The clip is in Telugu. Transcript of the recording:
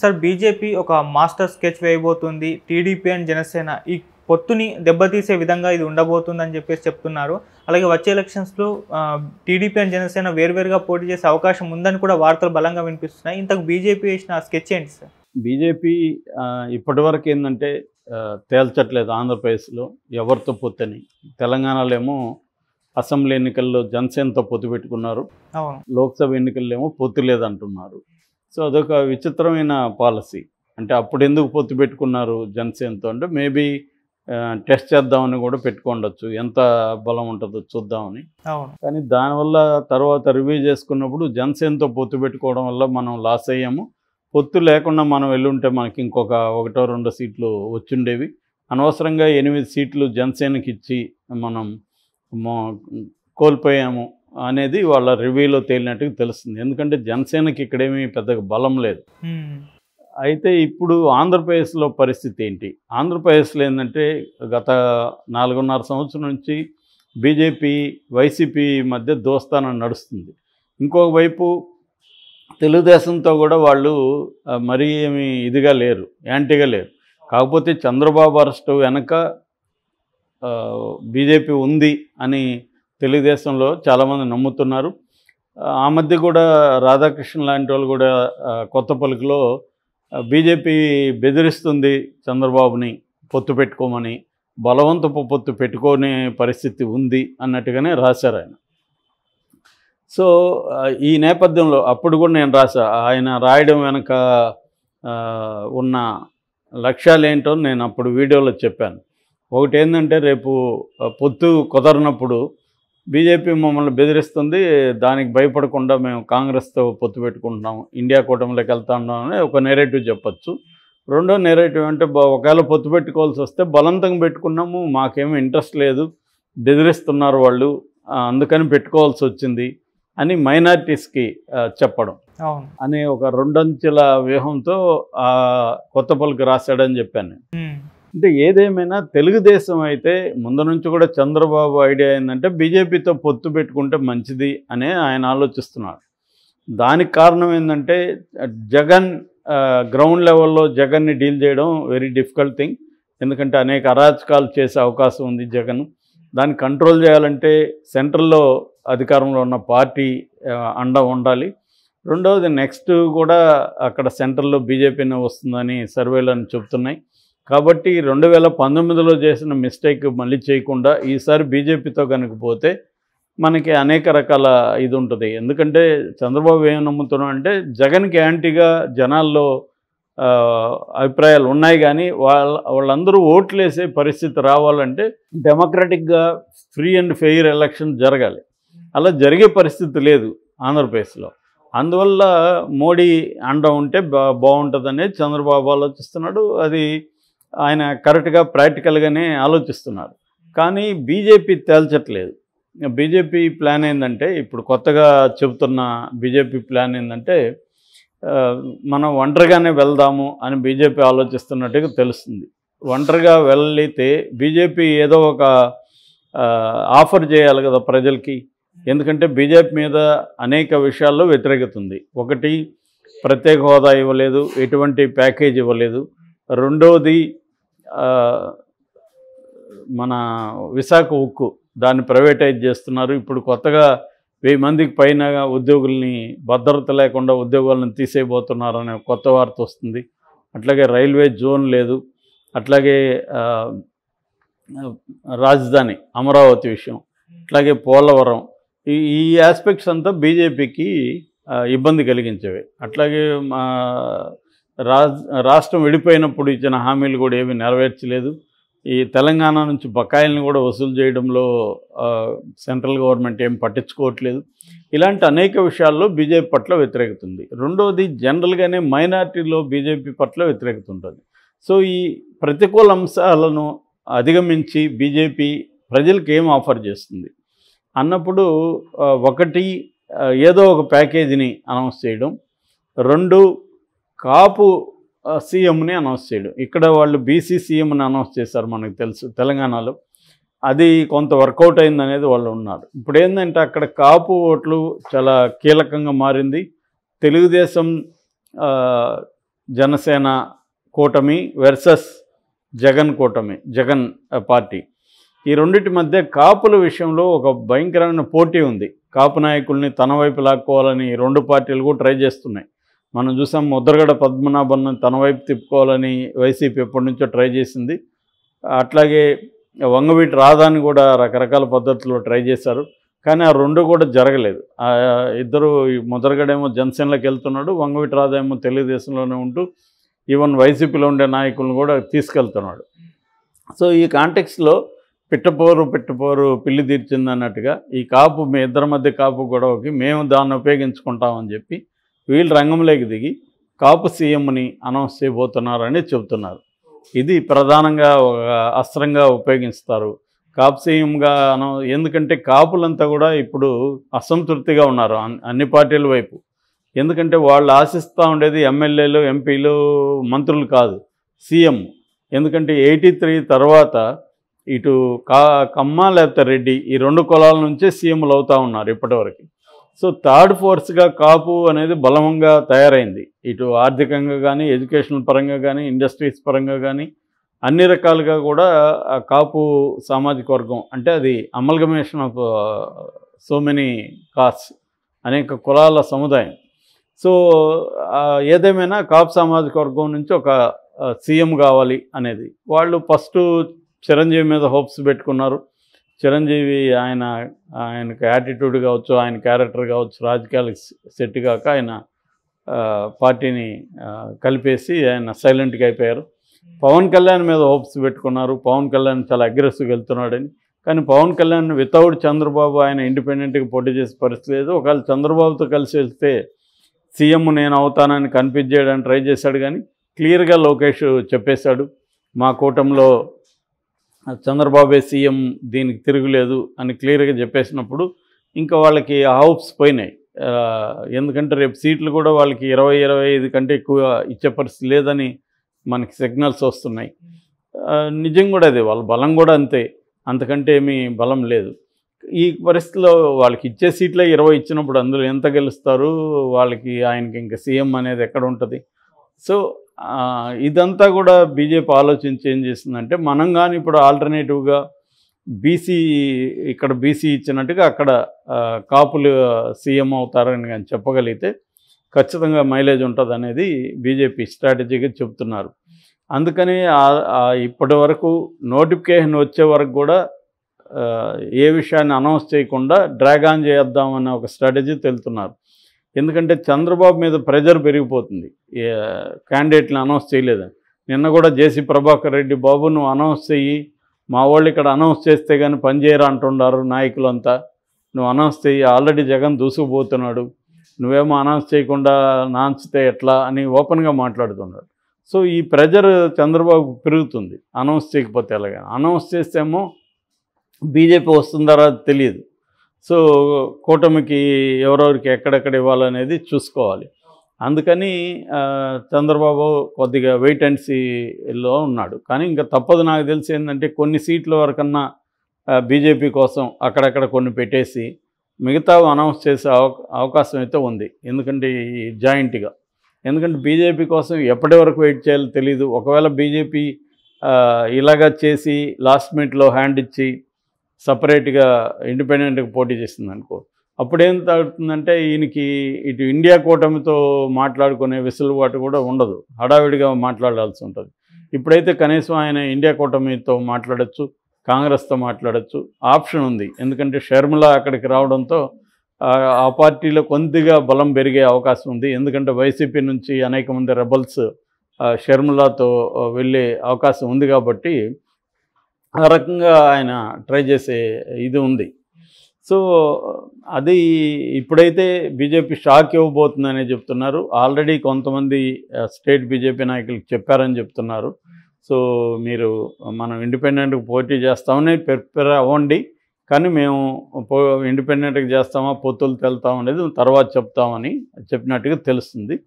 సార్ బీజేపీ ఒక మాస్టర్ స్కెచ్ వేయబోతుంది టీడీపీ అండ్ జనసేన ఈ పొత్తుని దెబ్బతీసే విధంగా ఇది ఉండబోతుంది అని చెప్పేసి చెప్తున్నారు అలాగే వచ్చే ఎలక్షన్స్లో టీడీపీ అండ్ జనసేన వేర్వేరుగా పోటీ చేసే అవకాశం ఉందని కూడా వార్తలు బలంగా వినిపిస్తున్నాయి ఇంతకు బీజేపీ వేసిన స్కెచ్ ఏంటి సార్ బీజేపీ ఇప్పటివరకు ఏంటంటే తేల్చట్లేదు ఆంధ్రప్రదేశ్లో ఎవరితో పొత్తుని తెలంగాణలో ఏమో అసెంబ్లీ ఎన్నికల్లో జనసేనతో పొత్తు పెట్టుకున్నారు లోక్సభ ఎన్నికల్లో ఏమో పొత్తు లేదంటున్నారు సో అదొక విచిత్రమైన పాలసీ అంటే అప్పుడు ఎందుకు పొత్తు పెట్టుకున్నారు జనసేనతో అంటే మేబీ టెస్ట్ చేద్దామని కూడా పెట్టుకోండొచ్చు ఎంత బలం ఉంటుందో చూద్దామని కానీ దానివల్ల తర్వాత రివ్యూ చేసుకున్నప్పుడు జనసేనతో పొత్తు పెట్టుకోవడం వల్ల మనం లాస్ అయ్యాము పొత్తు లేకుండా మనం ఉంటే మనకి ఇంకొక ఒకటో రెండో సీట్లు వచ్చిండేవి అనవసరంగా ఎనిమిది సీట్లు జనసేనకి ఇచ్చి మనం కోల్పోయాము అనేది వాళ్ళ రివ్యూలో తేలినట్టుగా తెలుస్తుంది ఎందుకంటే జనసేనకి ఇక్కడేమీ పెద్దగా బలం లేదు అయితే ఇప్పుడు ఆంధ్రప్రదేశ్లో పరిస్థితి ఏంటి ఆంధ్రప్రదేశ్లో ఏంటంటే గత నాలుగున్నర సంవత్సరం నుంచి బీజేపీ వైసీపీ మధ్య దోస్తానం నడుస్తుంది ఇంకొక వైపు తెలుగుదేశంతో కూడా వాళ్ళు మరీ ఏమి ఇదిగా లేరు యాంటీగా లేరు కాకపోతే చంద్రబాబు అరెస్టు వెనక బీజేపీ ఉంది అని తెలుగుదేశంలో చాలామంది నమ్ముతున్నారు ఆ మధ్య కూడా రాధాకృష్ణ లాంటి వాళ్ళు కూడా కొత్త పలుకులో బీజేపీ బెదిరిస్తుంది చంద్రబాబుని పొత్తు పెట్టుకోమని బలవంతపు పొత్తు పెట్టుకోనే పరిస్థితి ఉంది అన్నట్టుగానే రాశారు ఆయన సో ఈ నేపథ్యంలో అప్పుడు కూడా నేను రాశా ఆయన రాయడం వెనక ఉన్న లక్ష్యాలు ఏంటో నేను అప్పుడు వీడియోలో చెప్పాను ఒకటి ఏంటంటే రేపు పొత్తు కుదరనప్పుడు బీజేపీ మమ్మల్ని బెదిరిస్తుంది దానికి భయపడకుండా మేము కాంగ్రెస్తో పొత్తు పెట్టుకుంటున్నాం ఇండియా కూటమిలోకి వెళ్తా ఉన్నాం అని ఒక నెరేటివ్ చెప్పచ్చు రెండో నెరేటివ్ అంటే ఒకవేళ పొత్తు పెట్టుకోవాల్సి వస్తే బలవంతంగా పెట్టుకున్నాము మాకేమీ ఇంట్రెస్ట్ లేదు బెదిరిస్తున్నారు వాళ్ళు అందుకని పెట్టుకోవాల్సి వచ్చింది అని మైనార్టీస్కి చెప్పడం అని ఒక రెండంచెల వ్యూహంతో కొత్త పలుకు రాశాడని చెప్పాను అంటే ఏదేమైనా తెలుగుదేశం అయితే ముందు నుంచి కూడా చంద్రబాబు ఐడియా ఏంటంటే బీజేపీతో పొత్తు పెట్టుకుంటే మంచిది అనే ఆయన ఆలోచిస్తున్నాడు దానికి కారణం ఏంటంటే జగన్ గ్రౌండ్ లెవెల్లో జగన్ని డీల్ చేయడం వెరీ డిఫికల్ట్ థింగ్ ఎందుకంటే అనేక అరాచకాలు చేసే అవకాశం ఉంది జగన్ దాన్ని కంట్రోల్ చేయాలంటే సెంట్రల్లో అధికారంలో ఉన్న పార్టీ అండ ఉండాలి రెండవది నెక్స్ట్ కూడా అక్కడ సెంట్రల్లో బీజేపీనే వస్తుందని సర్వేలను చెబుతున్నాయి కాబట్టి రెండు వేల పంతొమ్మిదిలో చేసిన మిస్టేక్ మళ్ళీ చేయకుండా ఈసారి బీజేపీతో కనుక పోతే మనకి అనేక రకాల ఇది ఉంటుంది ఎందుకంటే చంద్రబాబు ఏం నమ్ముతున్నాం అంటే జగన్కి యాంటీగా జనాల్లో అభిప్రాయాలు ఉన్నాయి కానీ వాళ్ళ వాళ్ళందరూ ఓట్లేసే పరిస్థితి రావాలంటే డెమోక్రటిక్గా ఫ్రీ అండ్ ఫెయిర్ ఎలక్షన్ జరగాలి అలా జరిగే పరిస్థితి లేదు ఆంధ్రప్రదేశ్లో అందువల్ల మోడీ అండ ఉంటే బా బాగుంటుందనే చంద్రబాబు ఆలోచిస్తున్నాడు అది ఆయన కరెక్ట్గా ప్రాక్టికల్గానే ఆలోచిస్తున్నారు కానీ బీజేపీ తేల్చట్లేదు బీజేపీ ప్లాన్ ఏంటంటే ఇప్పుడు కొత్తగా చెబుతున్న బీజేపీ ప్లాన్ ఏంటంటే మనం ఒంటరిగానే వెళ్దాము అని బీజేపీ ఆలోచిస్తున్నట్టుగా తెలుస్తుంది ఒంటరిగా వెళ్ళితే బీజేపీ ఏదో ఒక ఆఫర్ చేయాలి కదా ప్రజలకి ఎందుకంటే బీజేపీ మీద అనేక విషయాల్లో వ్యతిరేకత ఉంది ఒకటి ప్రత్యేక హోదా ఇవ్వలేదు ఎటువంటి ప్యాకేజ్ ఇవ్వలేదు రెండోది మన విశాఖ ఉక్కు దాన్ని ప్రైవేటైజ్ చేస్తున్నారు ఇప్పుడు కొత్తగా వెయ్యి మందికి పైన ఉద్యోగుల్ని భద్రత లేకుండా ఉద్యోగాలను తీసేయబోతున్నారనే కొత్త వార్త వస్తుంది అట్లాగే రైల్వే జోన్ లేదు అట్లాగే రాజధాని అమరావతి విషయం అట్లాగే పోలవరం ఈ ఈ ఆస్పెక్ట్స్ అంతా బీజేపీకి ఇబ్బంది కలిగించేవి అట్లాగే మా రాష్ట్రం విడిపోయినప్పుడు ఇచ్చిన హామీలు కూడా ఏమీ నెరవేర్చలేదు ఈ తెలంగాణ నుంచి బకాయిలను కూడా వసూలు చేయడంలో సెంట్రల్ గవర్నమెంట్ ఏం పట్టించుకోవట్లేదు ఇలాంటి అనేక విషయాల్లో బీజేపీ పట్ల వ్యతిరేకత ఉంది రెండవది జనరల్గానే మైనార్టీలో బీజేపీ పట్ల వ్యతిరేకత ఉంటుంది సో ఈ ప్రతికూల అంశాలను అధిగమించి బీజేపీ ప్రజలకు ఏం ఆఫర్ చేస్తుంది అన్నప్పుడు ఒకటి ఏదో ఒక ప్యాకేజీని అనౌన్స్ చేయడం రెండు కాపు సీఎంని అనౌన్స్ చేయడం ఇక్కడ వాళ్ళు బీసీ సీఎంని అనౌన్స్ చేశారు మనకు తెలుసు తెలంగాణలో అది కొంత వర్కౌట్ అయింది అనేది వాళ్ళు ఉన్నారు ఇప్పుడు ఏంటంటే అక్కడ కాపు ఓట్లు చాలా కీలకంగా మారింది తెలుగుదేశం జనసేన కూటమి వెర్సస్ జగన్ కూటమి జగన్ పార్టీ ఈ రెండింటి మధ్య కాపుల విషయంలో ఒక భయంకరమైన పోటీ ఉంది కాపు నాయకుల్ని తన వైపు లాక్కోవాలని రెండు పార్టీలు కూడా ట్రై చేస్తున్నాయి మనం చూసాం ముద్రగడ పద్మనాభన్ను తన వైపు తిప్పుకోవాలని వైసీపీ ఎప్పటి నుంచో ట్రై చేసింది అట్లాగే వంగవీటి రాధాని కూడా రకరకాల పద్ధతుల్లో ట్రై చేశారు కానీ ఆ రెండు కూడా జరగలేదు ఇద్దరు ముద్రగడేమో జనసేనలోకి వెళ్తున్నాడు వంగవీటి రాధ ఏమో తెలుగుదేశంలోనే ఉంటూ ఈవెన్ వైసీపీలో ఉండే నాయకులను కూడా తీసుకెళ్తున్నాడు సో ఈ కాంటెక్స్లో పిట్టపోరు పిట్టపోరు పిల్లి తీర్చింది అన్నట్టుగా ఈ కాపు మీ ఇద్దరి మధ్య కాపు గొడవకి మేము దాన్ని ఉపయోగించుకుంటామని చెప్పి వీళ్ళు రంగంలోకి దిగి కాపు సీఎంని అనౌన్స్ చేయబోతున్నారని చెబుతున్నారు ఇది ప్రధానంగా ఒక అస్త్రంగా ఉపయోగిస్తారు కాపు సీఎంగా అనౌ ఎందుకంటే కాపులంతా కూడా ఇప్పుడు అసంతృప్తిగా ఉన్నారు అన్ని పార్టీల వైపు ఎందుకంటే వాళ్ళు ఆశిస్తూ ఉండేది ఎమ్మెల్యేలు ఎంపీలు మంత్రులు కాదు సీఎం ఎందుకంటే ఎయిటీ త్రీ తర్వాత ఇటు కా కమ్మ లేకపోతే రెడ్డి ఈ రెండు కులాల నుంచే సీఎంలు అవుతూ ఉన్నారు ఇప్పటివరకు సో థర్డ్ ఫోర్స్గా కాపు అనేది బలంగా తయారైంది ఇటు ఆర్థికంగా కానీ ఎడ్యుకేషనల్ పరంగా కానీ ఇండస్ట్రీస్ పరంగా కానీ అన్ని రకాలుగా కూడా ఆ కాపు సామాజిక వర్గం అంటే అది amalgamation of so many castes అనేక కులాల సముదాయం సో ఏదేమైనా కాపు సామాజిక వర్గం నుంచి ఒక సీఎం కావాలి అనేది వాళ్ళు ఫస్ట్ చిరంజీవి మీద హోప్స్ పెట్టుకున్నారు చిరంజీవి ఆయన ఆయనకు యాటిట్యూడ్ కావచ్చు ఆయన క్యారెక్టర్ కావచ్చు రాజకీయాలకు సెట్ కాక ఆయన పార్టీని కలిపేసి ఆయన సైలెంట్గా అయిపోయారు పవన్ కళ్యాణ్ మీద హోప్స్ పెట్టుకున్నారు పవన్ కళ్యాణ్ చాలా అగ్రెసివ్గా వెళ్తున్నాడని కానీ పవన్ కళ్యాణ్ వితౌట్ చంద్రబాబు ఆయన ఇండిపెండెంట్గా పోటీ చేసే పరిస్థితి లేదు ఒకవేళ చంద్రబాబుతో కలిసి వెళ్తే సీఎం నేను అవుతానని కనిపించేయడానికి ట్రై చేశాడు కానీ క్లియర్గా లోకేష్ చెప్పేశాడు మా కూటంలో చంద్రబాబే సీఎం దీనికి తిరుగులేదు అని క్లియర్గా చెప్పేసినప్పుడు ఇంకా వాళ్ళకి హోప్స్ పోయినాయి ఎందుకంటే రేపు సీట్లు కూడా వాళ్ళకి ఇరవై ఇరవై ఐదు కంటే ఎక్కువ ఇచ్చే పరిస్థితి లేదని మనకి సిగ్నల్స్ వస్తున్నాయి నిజం కూడా అదే వాళ్ళ బలం కూడా అంతే అంతకంటే ఏమీ బలం లేదు ఈ పరిస్థితిలో వాళ్ళకి ఇచ్చే సీట్లే ఇరవై ఇచ్చినప్పుడు అందులో ఎంత గెలుస్తారు వాళ్ళకి ఆయనకి ఇంకా సీఎం అనేది ఎక్కడ ఉంటుంది సో ఇదంతా కూడా బీజేపీ ఆలోచించి ఏం చేసిందంటే మనం కానీ ఇప్పుడు ఆల్టర్నేటివ్గా బీసీ ఇక్కడ బీసీ ఇచ్చినట్టుగా అక్కడ కాపులు సీఎం అవుతారని కానీ చెప్పగలిగితే ఖచ్చితంగా మైలేజ్ ఉంటుంది అనేది బీజేపీ స్ట్రాటజీగా చెప్తున్నారు అందుకని ఇప్పటి వరకు నోటిఫికేషన్ వచ్చే వరకు కూడా ఏ విషయాన్ని అనౌన్స్ చేయకుండా డ్రాగాన్ చేద్దామనే ఒక స్ట్రాటజీ తెలుతున్నారు ఎందుకంటే చంద్రబాబు మీద ప్రెజర్ పెరిగిపోతుంది క్యాండిడేట్ని అనౌన్స్ చేయలేదని నిన్న కూడా జేసీ ప్రభాకర్ రెడ్డి బాబు నువ్వు అనౌన్స్ చెయ్యి మా వాళ్ళు ఇక్కడ అనౌన్స్ చేస్తే కానీ పనిచేయరా అంటున్నారు నాయకులంతా నువ్వు అనౌన్స్ చెయ్యి ఆల్రెడీ జగన్ దూసుకుపోతున్నాడు నువ్వేమో అనౌన్స్ చేయకుండా నాంచితే ఎట్లా అని ఓపెన్గా మాట్లాడుతున్నాడు సో ఈ ప్రెజర్ చంద్రబాబు పెరుగుతుంది అనౌన్స్ చేయకపోతే ఎలాగైనా అనౌన్స్ చేస్తేమో బీజేపీ వస్తుందారా తెలియదు సో కూటమికి ఎవరెవరికి ఎక్కడెక్కడ ఇవ్వాలనేది చూసుకోవాలి అందుకని చంద్రబాబు కొద్దిగా వెయిట్ అండ్ సీలో ఉన్నాడు కానీ ఇంకా తప్పదు నాకు తెలిసి ఏంటంటే కొన్ని సీట్ల వరకన్నా బీజేపీ కోసం అక్కడక్కడ కొన్ని పెట్టేసి మిగతా అనౌన్స్ చేసే అవకాశం అయితే ఉంది ఎందుకంటే ఈ జాయింట్గా ఎందుకంటే బీజేపీ కోసం ఎప్పటి వరకు వెయిట్ చేయాలో తెలియదు ఒకవేళ బీజేపీ ఇలాగా చేసి లాస్ట్ మినిట్లో హ్యాండ్ ఇచ్చి సపరేట్గా ఇండిపెండెంట్గా పోటీ చేసింది అనుకో అప్పుడేం తగ్గుతుందంటే ఈయనకి ఇటు ఇండియా కూటమితో మాట్లాడుకునే వెసులుబాటు కూడా ఉండదు హడావిడిగా మాట్లాడాల్సి ఉంటుంది ఇప్పుడైతే కనీసం ఆయన ఇండియా కూటమితో మాట్లాడచ్చు కాంగ్రెస్తో మాట్లాడచ్చు ఆప్షన్ ఉంది ఎందుకంటే షర్మిల అక్కడికి రావడంతో ఆ పార్టీలో కొద్దిగా బలం పెరిగే అవకాశం ఉంది ఎందుకంటే వైసీపీ నుంచి అనేక మంది రెబల్స్ షర్మిలాతో వెళ్ళే అవకాశం ఉంది కాబట్టి ఆ రకంగా ఆయన ట్రై చేసే ఇది ఉంది సో అది ఇప్పుడైతే బీజేపీ షాక్ ఇవ్వబోతుందనే చెప్తున్నారు ఆల్రెడీ కొంతమంది స్టేట్ బీజేపీ నాయకులకు చెప్పారని చెప్తున్నారు సో మీరు మనం ఇండిపెండెంట్కి పోటీ చేస్తామని ప్రిపేర్ అవ్వండి కానీ మేము ఇండిపెండెంట్గా చేస్తామా పొత్తులు తెలుతామనేది తర్వాత చెప్తామని చెప్పినట్టుగా తెలుస్తుంది